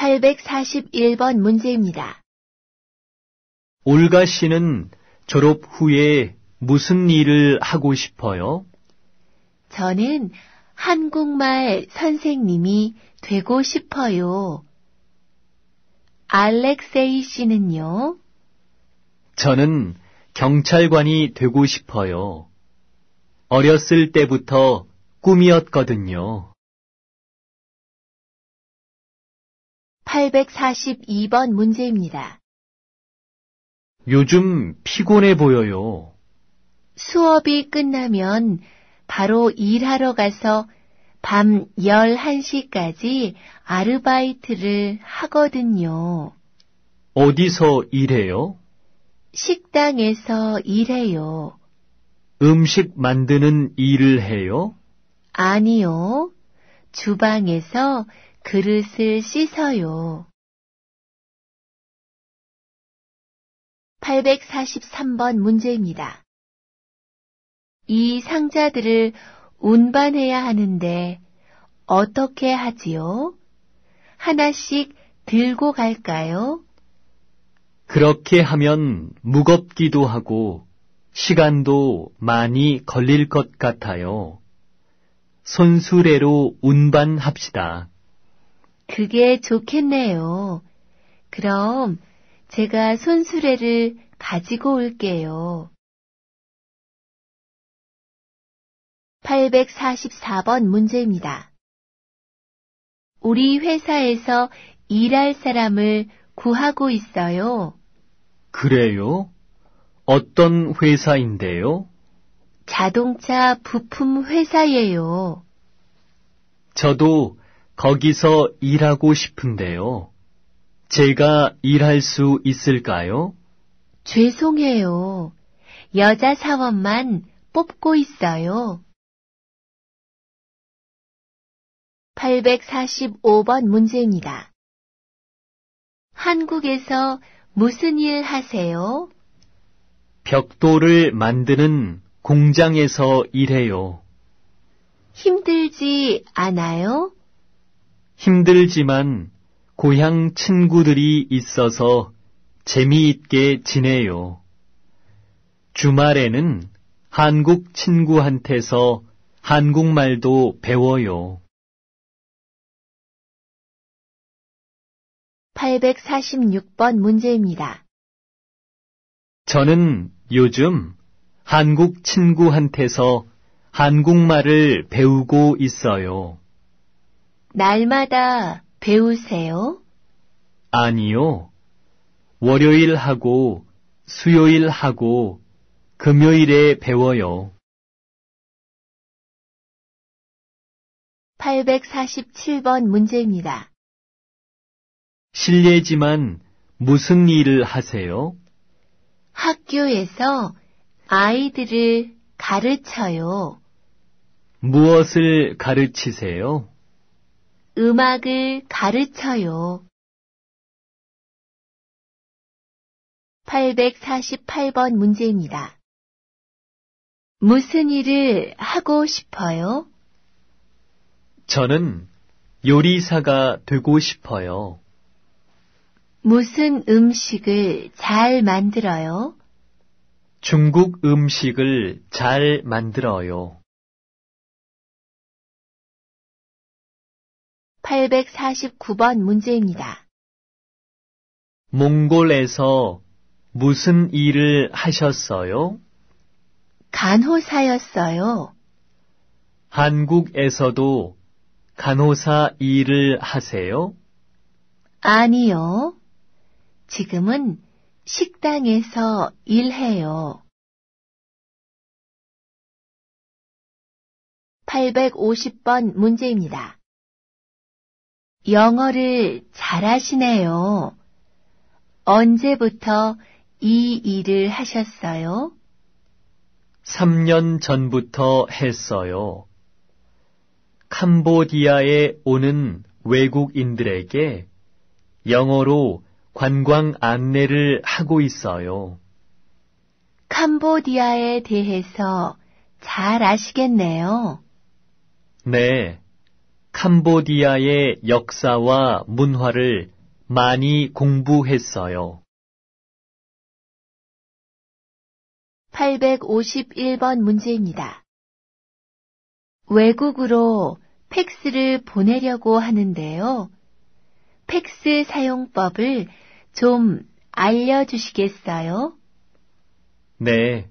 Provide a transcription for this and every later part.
841번 문제입니다. 올가 씨는 졸업 후에 무슨 일을 하고 싶어요? 저는 한국말 선생님이 되고 싶어요. 알렉세이 씨는요? 저는 경찰관이 되고 싶어요. 어렸을 때부터 꿈이었거든요. 842번 문제입니다. 요즘 피곤해 보여요. 수업이 끝나면 바로 일하러 가서 밤 11시까지 아르바이트를 하거든요. 어디서 일해요? 식당에서 일해요. 음식 만드는 일을 해요? 아니요. 주방에서 그릇을 씻어요. 843번 문제입니다. 이 상자들을 운반해야 하는데 어떻게 하지요? 하나씩 들고 갈까요? 그렇게 하면 무겁기도 하고 시간도 많이 걸릴 것 같아요. 손수레로 운반합시다. 그게 좋겠네요. 그럼 제가 손수레를 가지고 올게요. 844번 문제입니다. 우리 회사에서 일할 사람을 구하고 있어요. 그래요? 어떤 회사인데요? 자동차 부품 회사예요. 저도 거기서 일하고 싶은데요. 제가 일할 수 있을까요? 죄송해요. 여자 사원만 뽑고 있어요. 845번 문제입니다. 한국에서 무슨 일 하세요? 벽돌을 만드는 공장에서 일해요. 힘들지 않아요? 힘들지만 고향 친구들이 있어서 재미있게 지내요. 주말에는 한국 친구한테서 한국말도 배워요. 846번 문제입니다. 저는 요즘 한국 친구한테서 한국말을 배우고 있어요. 날마다 배우세요? 아니요. 월요일하고 수요일하고 금요일에 배워요. 847번 문제입니다. 실례지만 무슨 일을 하세요? 학교에서 아이들을 가르쳐요. 무엇을 가르치세요? 음악을 가르쳐요. 848번 문제입니다. 무슨 일을 하고 싶어요? 저는 요리사가 되고 싶어요. 무슨 음식을 잘 만들어요? 중국 음식을 잘 만들어요. 849번 문제입니다. 몽골에서 무슨 일을 하셨어요? 간호사였어요. 한국에서도 간호사 일을 하세요? 아니요. 지금은 식당에서 일해요. 850번 문제입니다. 영어를 잘하시네요. 언제부터 이 일을 하셨어요? 3년 전부터 했어요. 캄보디아에 오는 외국인들에게 영어로 관광 안내를 하고 있어요. 캄보디아에 대해서 잘 아시겠네요. 네. 캄보디아의 역사와 문화를 많이 공부했어요. 851번 문제입니다. 외국으로 팩스를 보내려고 하는데요. 팩스 사용법을 좀 알려주시겠어요? 네.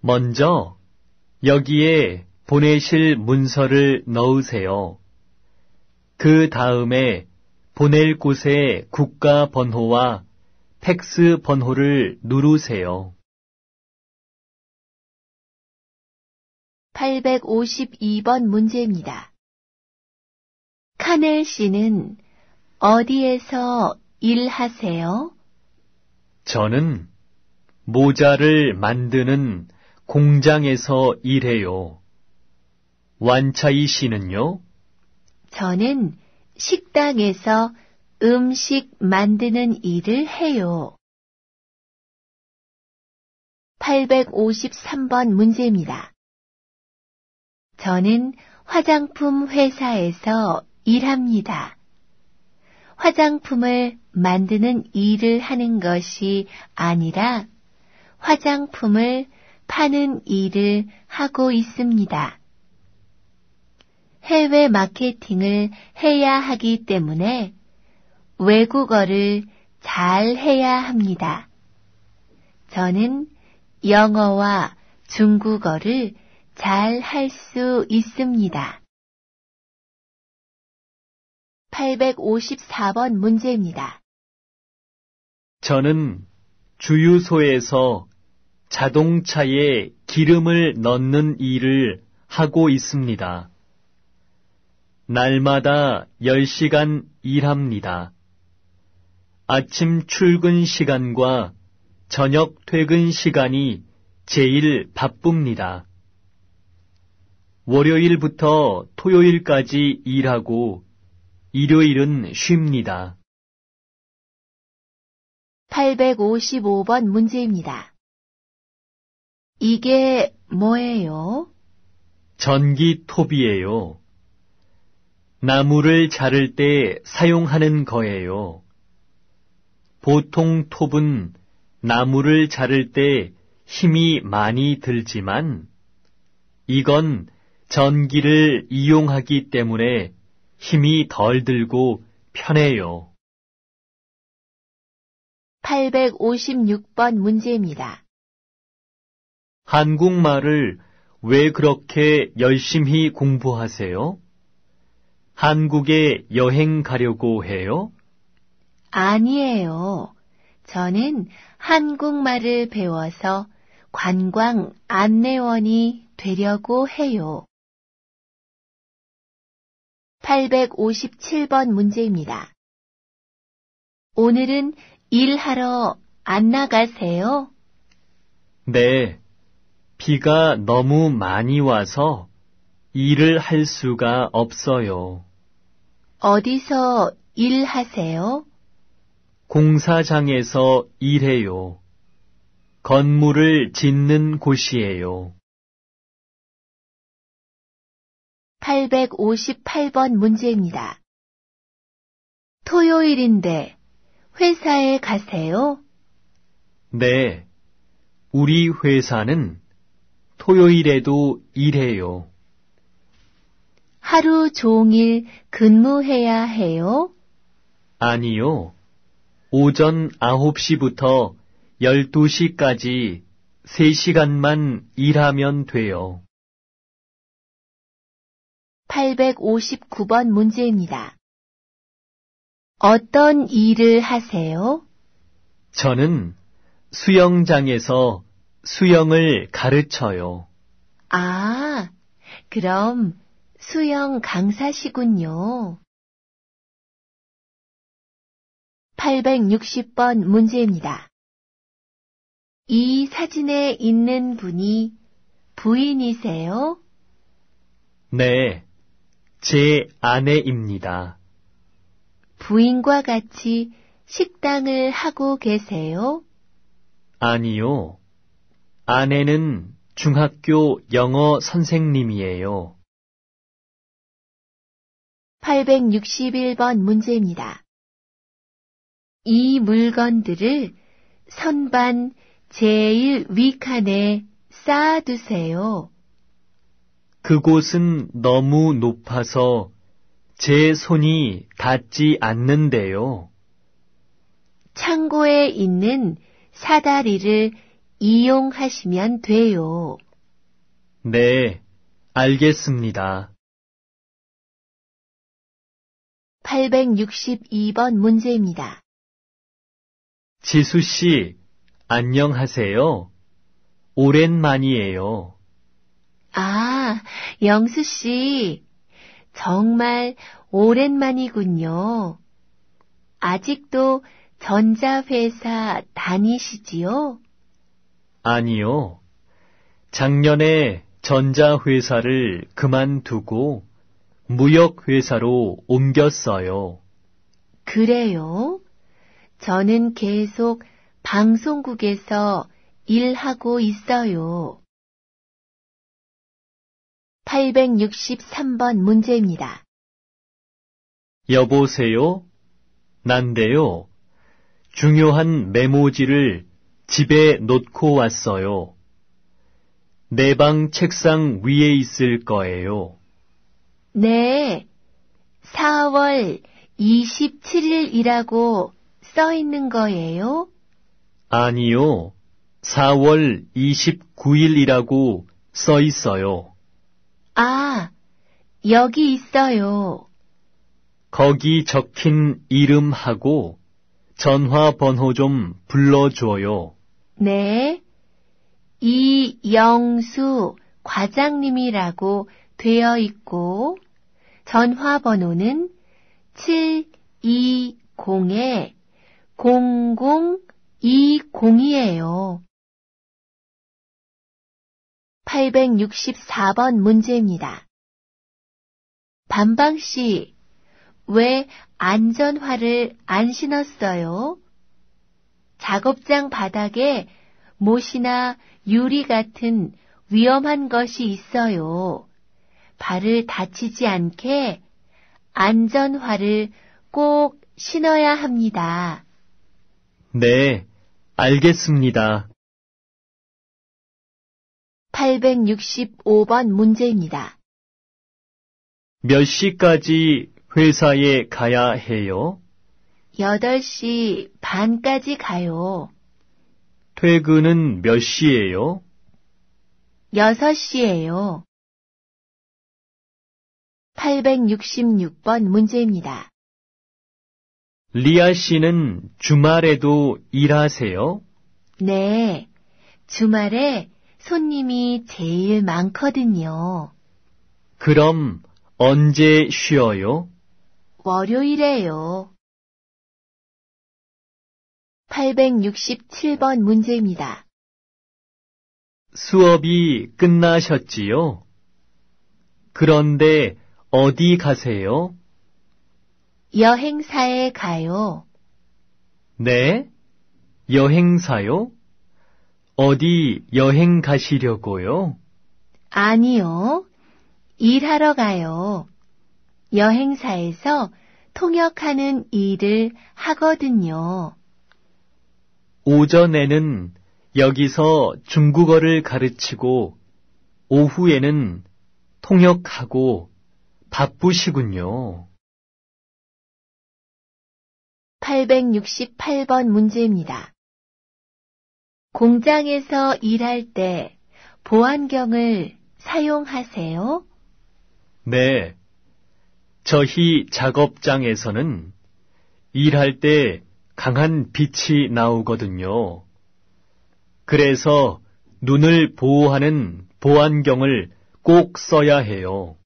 먼저 여기에 보내실 문서를 넣으세요. 그 다음에 보낼 곳의 국가 번호와 팩스 번호를 누르세요. 852번 문제입니다. 카넬 씨는 어디에서 일하세요? 저는 모자를 만드는 공장에서 일해요. 완차이 씨는요? 저는 식당에서 음식 만드는 일을 해요. 853번 문제입니다. 저는 화장품 회사에서 일합니다. 화장품을 만드는 일을 하는 것이 아니라 화장품을 파는 일을 하고 있습니다. 해외 마케팅을 해야 하기 때문에 외국어를 잘 해야 합니다. 저는 영어와 중국어를 잘 할 수 있습니다. 854번 문제입니다. 저는 주유소에서 자동차에 기름을 넣는 일을 하고 있습니다. 날마다 10시간 일합니다. 아침 출근 시간과 저녁 퇴근 시간이 제일 바쁩니다. 월요일부터 토요일까지 일하고 일요일은 쉽니다. 855번 문제입니다. 이게 뭐예요? 전기톱이에요. 나무를 자를 때 사용하는 거예요. 보통 톱은 나무를 자를 때 힘이 많이 들지만 이건 전기를 이용하기 때문에 힘이 덜 들고 편해요. 856번 문제입니다. 한국말을 왜 그렇게 열심히 공부하세요? 한국에 여행 가려고 해요? 아니에요. 저는 한국말을 배워서 관광 안내원이 되려고 해요. 857번 문제입니다. 오늘은 일하러 안 나가세요? 네. 비가 너무 많이 와서 일을 할 수가 없어요. 어디서 일하세요? 공사장에서 일해요. 건물을 짓는 곳이에요. 858번 문제입니다. 토요일인데 회사에 가세요? 네. 우리 회사는 토요일에도 일해요. 하루 종일 근무해야 해요? 아니요. 오전 9시부터 12시까지 3시간만 일하면 돼요. 859번 문제입니다. 어떤 일을 하세요? 저는 수영장에서 수영을 가르쳐요. 아, 그럼 수영 강사시군요. 860번 문제입니다. 이 사진에 있는 분이 부인이세요? 네, 제 아내입니다. 부인과 같이 식당을 하고 계세요? 아니요. 아내는 중학교 영어 선생님이에요. 861번 문제입니다. 이 물건들을 선반 제일 위칸에 쌓아두세요. 그곳은 너무 높아서 제 손이 닿지 않는데요. 창고에 있는 사다리를 이용하시면 돼요. 네, 알겠습니다. 862번 문제입니다. 지수 씨, 안녕하세요. 오랜만이에요. 아, 영수 씨. 정말 오랜만이군요. 아직도 전자회사 다니시지요? 아니요. 작년에 전자회사를 그만두고 무역회사로 옮겼어요. 그래요? 저는 계속 방송국에서 일하고 있어요. 863번 문제입니다. 여보세요? 난데요. 중요한 메모지를 집에 놓고 왔어요. 내 방 책상 위에 있을 거예요. 네, 4월 27일이라고 써 있는 거예요? 아니요, 4월 29일이라고 써 있어요. 아, 여기 있어요. 거기 적힌 이름하고 전화번호 좀 불러줘요. 네. 이영수 과장님이라고 되어 있고, 전화번호는 720-0020이에요. 864번 문제입니다. 반방 씨, 왜 안전화를 안 신었어요? 작업장 바닥에 못이나 유리 같은 위험한 것이 있어요. 발을 다치지 않게 안전화를 꼭 신어야 합니다. 네, 알겠습니다. 865번 문제입니다. 몇 시까지 회사에 가야 해요? 8시 반까지 가요. 퇴근은 몇 시예요? 6시예요. 866번 문제입니다. 리아 씨는 주말에도 일하세요? 네. 주말에 손님이 제일 많거든요. 그럼 언제 쉬어요? 월요일에요. 867번 문제입니다. 수업이 끝나셨지요? 그런데 어디 가세요? 여행사에 가요. 네? 여행사요? 어디 여행 가시려고요? 아니요. 일하러 가요. 여행사에서 통역하는 일을 하거든요. 오전에는 여기서 중국어를 가르치고 오후에는 통역하고 바쁘시군요. 868번 문제입니다. 공장에서 일할 때 보안경을 사용하세요? 네. 저희 작업장에서는 일할 때 강한 빛이 나오거든요. 그래서 눈을 보호하는 보안경을 꼭 써야 해요.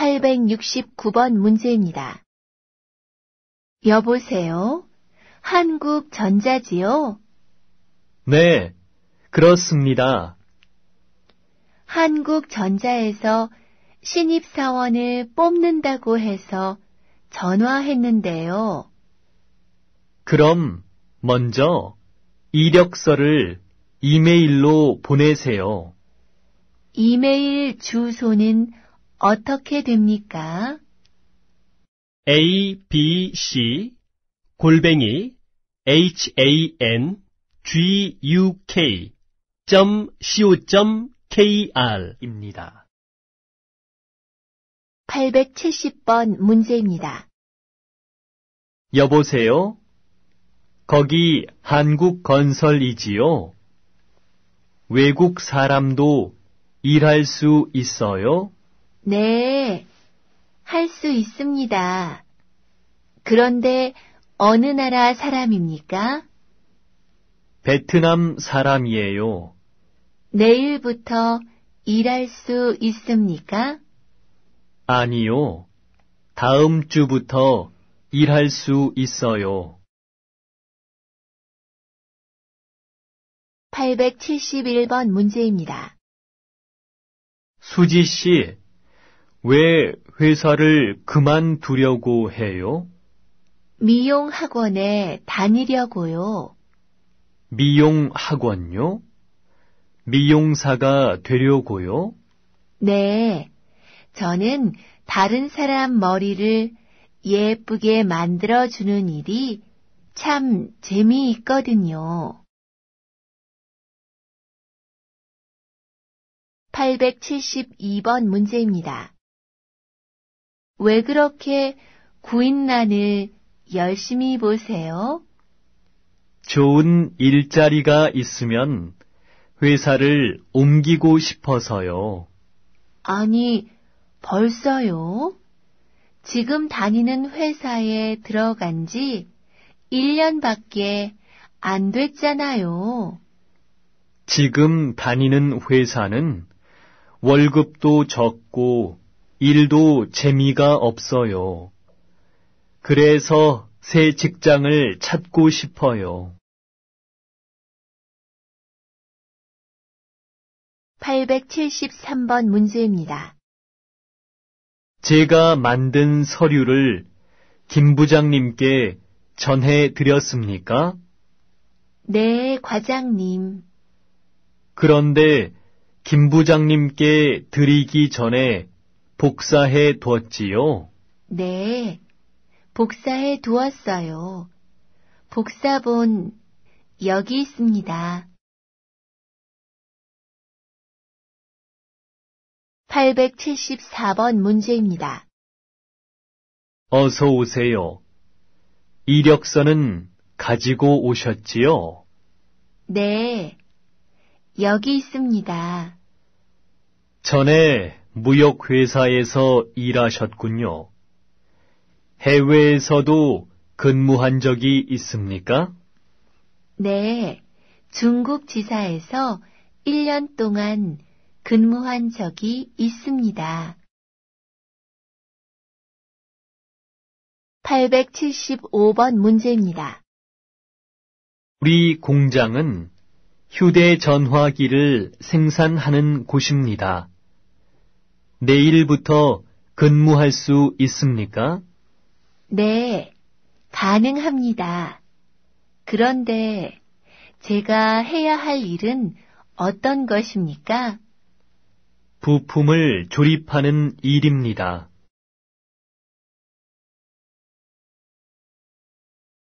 869번 문제입니다. 여보세요? 한국전자지요? 네, 그렇습니다. 한국전자에서 신입사원을 뽑는다고 해서 전화했는데요. 그럼 먼저 이력서를 이메일로 보내세요. 이메일 주소는 어떻게 됩니까? a, b, c, 골뱅이, h, a, n, g, u, k, .co.kr 입니다. 870번 문제입니다. 여보세요? 거기 한국 건설이지요? 외국 사람도 일할 수 있어요? 네, 할 수 있습니다. 그런데 어느 나라 사람입니까? 베트남 사람이에요. 내일부터 일할 수 있습니까? 아니요. 다음 주부터 일할 수 있어요. 871번 문제입니다. 수지 씨, 왜 회사를 그만두려고 해요? 미용 학원에 다니려고요. 미용 학원요? 미용사가 되려고요? 네. 저는 다른 사람 머리를 예쁘게 만들어주는 일이 참 재미있거든요. 872번 문제입니다. 왜 그렇게 구인난을 열심히 보세요? 좋은 일자리가 있으면 회사를 옮기고 싶어서요. 아니, 벌써요? 지금 다니는 회사에 들어간 지 1년밖에 안 됐잖아요. 지금 다니는 회사는 월급도 적고 일도 재미가 없어요. 그래서 새 직장을 찾고 싶어요. 873번 문제입니다. 제가 만든 서류를 김 부장님께 전해 드렸습니까? 네, 과장님. 그런데 김 부장님께 드리기 전에 복사해 두었지요? 네, 복사해 두었어요. 복사본 여기 있습니다. 874번 문제입니다. 어서 오세요. 이력서는 가지고 오셨지요? 네, 여기 있습니다. 전에 무역회사에서 일하셨군요. 해외에서도 근무한 적이 있습니까? 네, 중국 지사에서 1년 동안 근무한 적이 있습니다. 875번 문제입니다. 우리 공장은 휴대전화기를 생산하는 곳입니다. 내일부터 근무할 수 있습니까? 네, 가능합니다. 그런데 제가 해야 할 일은 어떤 것입니까? 부품을 조립하는 일입니다.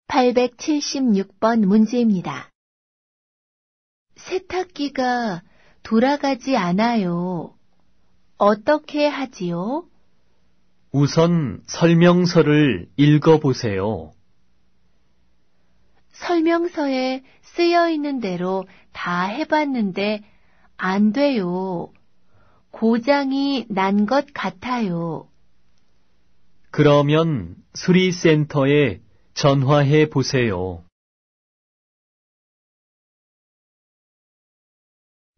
876번 문제입니다. 세탁기가 돌아가지 않아요. 어떻게 하지요? 우선 설명서를 읽어보세요. 설명서에 쓰여 있는 대로 다 해봤는데 안 돼요. 고장이 난 것 같아요. 그러면 수리센터에 전화해 보세요.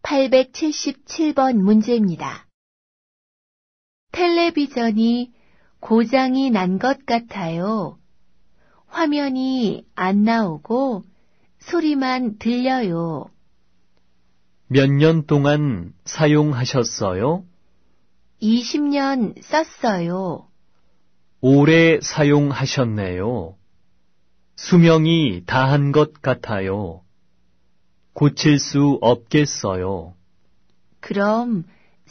877번 문제입니다. 텔레비전이 고장이 난 것 같아요. 화면이 안 나오고 소리만 들려요. 몇 년 동안 사용하셨어요? 20년 썼어요. 오래 사용하셨네요. 수명이 다 한 것 같아요. 고칠 수 없겠어요. 그럼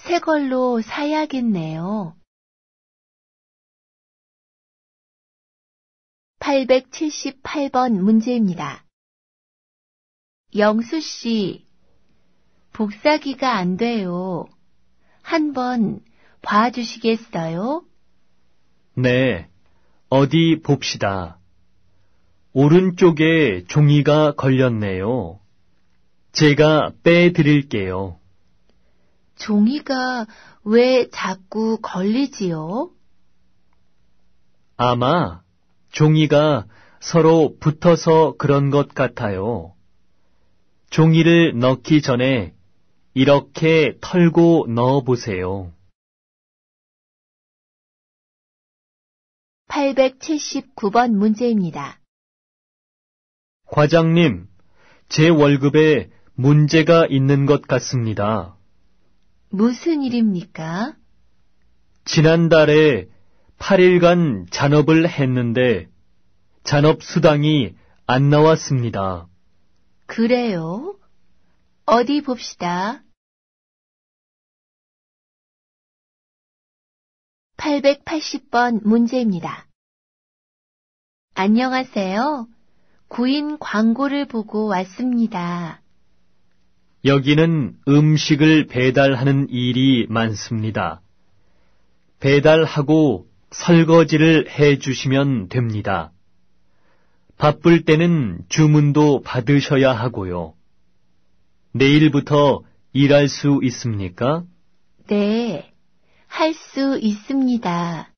새 걸로 사야겠네요. 878번 문제입니다. 영수 씨, 복사기가 안 돼요. 한 번 봐주시겠어요? 네, 어디 봅시다. 오른쪽에 종이가 걸렸네요. 제가 빼드릴게요. 종이가 왜 자꾸 걸리지요? 아마 종이가 서로 붙어서 그런 것 같아요. 종이를 넣기 전에 이렇게 털고 넣어 보세요. 879번 문제입니다. 과장님, 제 월급에 문제가 있는 것 같습니다. 무슨 일입니까? 지난달에 8일간 잔업을 했는데 잔업 수당이 안 나왔습니다. 그래요? 어디 봅시다. 880번 문제입니다. 안녕하세요. 구인 광고를 보고 왔습니다. 여기는 음식을 배달하는 일이 많습니다. 배달하고 설거지를 해 주시면 됩니다. 바쁠 때는 주문도 받으셔야 하고요. 내일부터 일할 수 있습니까? 네, 할 수 있습니다.